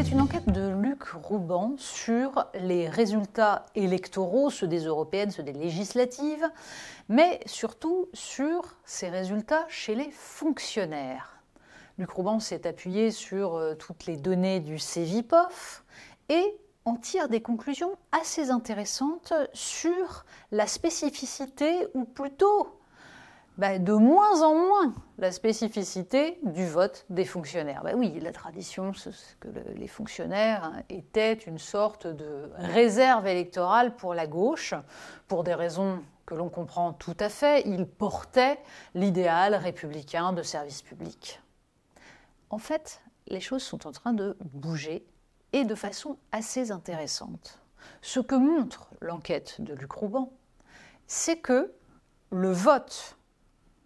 c'est une enquête de Luc Rouban sur les résultats électoraux, ceux des européennes, ceux des législatives, mais surtout sur ces résultats chez les fonctionnaires. Luc Rouban s'est appuyé sur euh, toutes les données du CEVIPOF et en tire des conclusions assez intéressantes sur la spécificité ou plutôt bah, de moins en moins la spécificité du vote des fonctionnaires. Bah oui, la tradition, c'est que les fonctionnaires étaient une sorte de réserve électorale pour la gauche, pour des raisons que l'on comprend tout à fait. Ils portaient l'idéal républicain de service public. En fait, les choses sont en train de bouger et de façon assez intéressante. Ce que montre l'enquête de Luc Rouban, c'est que le vote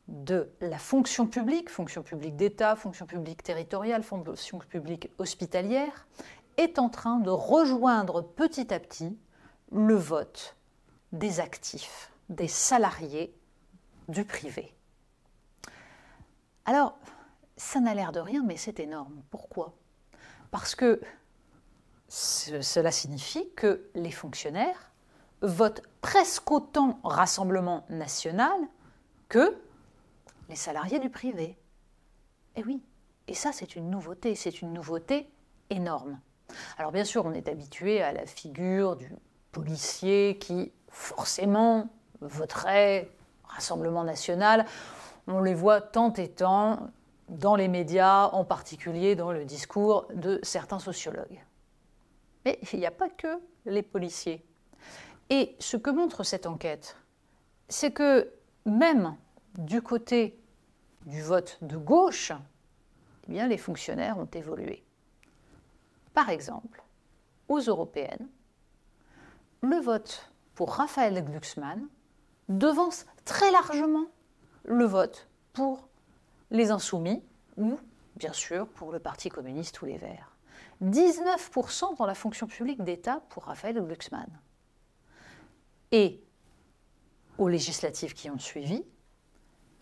de la fonction publique, fonction publique d'État, fonction publique territoriale, fonction publique hospitalière, est en train de rejoindre petit à petit le vote des actifs, des salariés du privé. Alors, ça n'a l'air de rien, mais c'est énorme. Pourquoi Parce que cela signifie que les fonctionnaires votent presque autant Rassemblement national que les salariés du privé. Eh oui, et ça c'est une nouveauté, c'est une nouveauté énorme. Alors bien sûr, on est habitué à la figure du policier qui forcément voterait Rassemblement national. On les voit tant et tant dans les médias, en particulier dans le discours de certains sociologues. Mais il n'y a pas que les policiers. Et ce que montre cette enquête, c'est que même du côté du vote de gauche, eh bien, les fonctionnaires ont évolué. Par exemple, aux européennes, le vote pour Raphaël Glucksmann devance très largement le vote pour les insoumis ou, bien sûr, pour le Parti communiste ou les Verts. 19% dans la fonction publique d'État pour Raphaël Glucksmann. Et aux législatives qui ont suivi,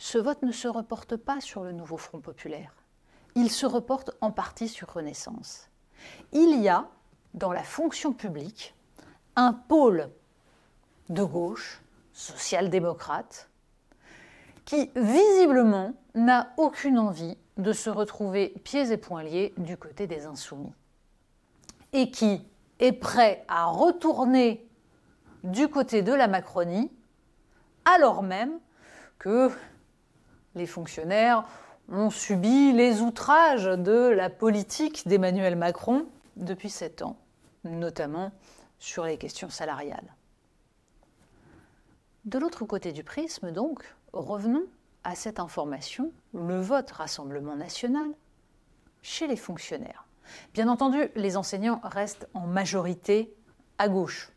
ce vote ne se reporte pas sur le nouveau Front populaire. Il se reporte en partie sur Renaissance. Il y a, dans la fonction publique, un pôle de gauche, social-démocrate, qui visiblement n'a aucune envie de se retrouver pieds et poings liés du côté des insoumis, et qui est prêt à retourner du côté de la Macronie, alors même que les fonctionnaires ont subi les outrages de la politique d'Emmanuel Macron depuis sept ans, notamment sur les questions salariales. De l'autre côté du prisme, donc, revenons à cette information, le vote Rassemblement national, chez les fonctionnaires. Bien entendu, les enseignants restent en majorité à gauche.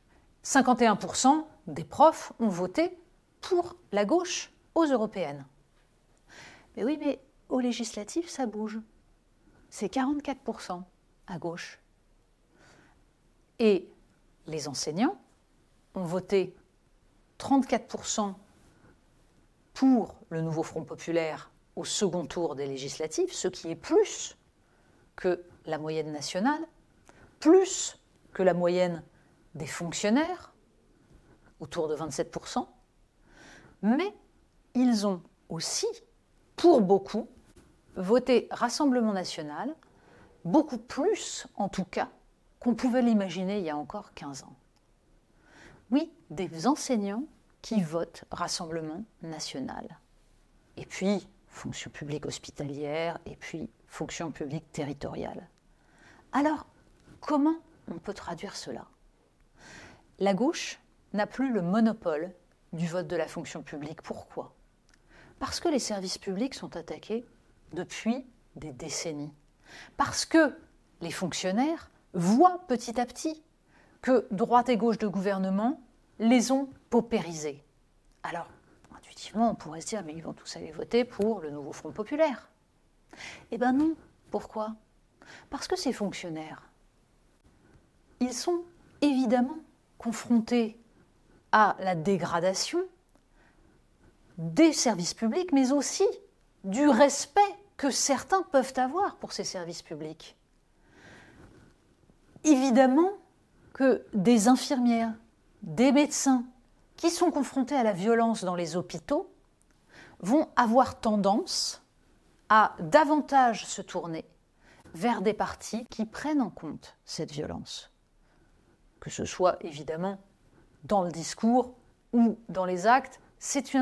51% des profs ont voté pour la gauche aux européennes. Mais oui, mais au législatif, ça bouge. C'est 44% à gauche. Et les enseignants ont voté 34% pour le nouveau Front populaire au second tour des législatives, ce qui est plus que la moyenne nationale, plus que la moyenne des fonctionnaires, autour de 27%, mais ils ont aussi pour beaucoup, voter Rassemblement national, beaucoup plus en tout cas qu'on pouvait l'imaginer il y a encore 15 ans. Oui, des enseignants qui votent Rassemblement national. Et puis, fonction publique hospitalière, et puis fonction publique territoriale. Alors, comment on peut traduire cela La gauche n'a plus le monopole du vote de la fonction publique. Pourquoi parce que les services publics sont attaqués depuis des décennies. Parce que les fonctionnaires voient petit à petit que droite et gauche de gouvernement les ont paupérisés. Alors, intuitivement, on pourrait se dire, mais ils vont tous aller voter pour le nouveau Front populaire. Eh bien non, pourquoi Parce que ces fonctionnaires, ils sont évidemment confrontés à la dégradation des services publics, mais aussi du respect que certains peuvent avoir pour ces services publics. Évidemment que des infirmières, des médecins qui sont confrontés à la violence dans les hôpitaux vont avoir tendance à davantage se tourner vers des partis qui prennent en compte cette violence, que ce soit évidemment dans le discours ou dans les actes, c'est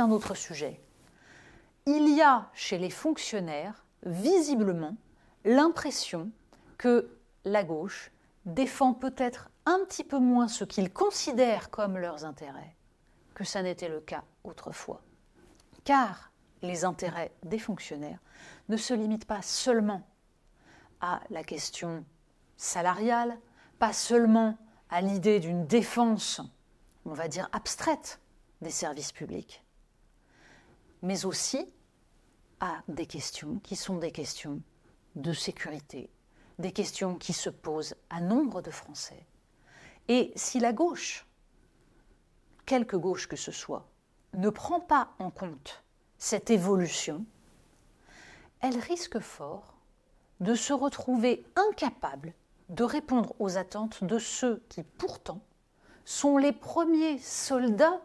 un autre sujet. Il y a chez les fonctionnaires, visiblement, l'impression que la gauche défend peut-être un petit peu moins ce qu'ils considèrent comme leurs intérêts que ça n'était le cas autrefois. Car les intérêts des fonctionnaires ne se limitent pas seulement à la question salariale, pas seulement à l'idée d'une défense, on va dire, abstraite des services publics, mais aussi à des questions qui sont des questions de sécurité, des questions qui se posent à nombre de Français. Et si la gauche, quelque gauche que ce soit, ne prend pas en compte cette évolution, elle risque fort de se retrouver incapable de répondre aux attentes de ceux qui pourtant sont les premiers soldats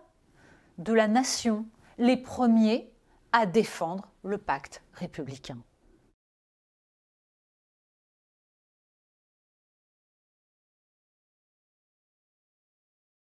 de la nation, les premiers à défendre le pacte républicain.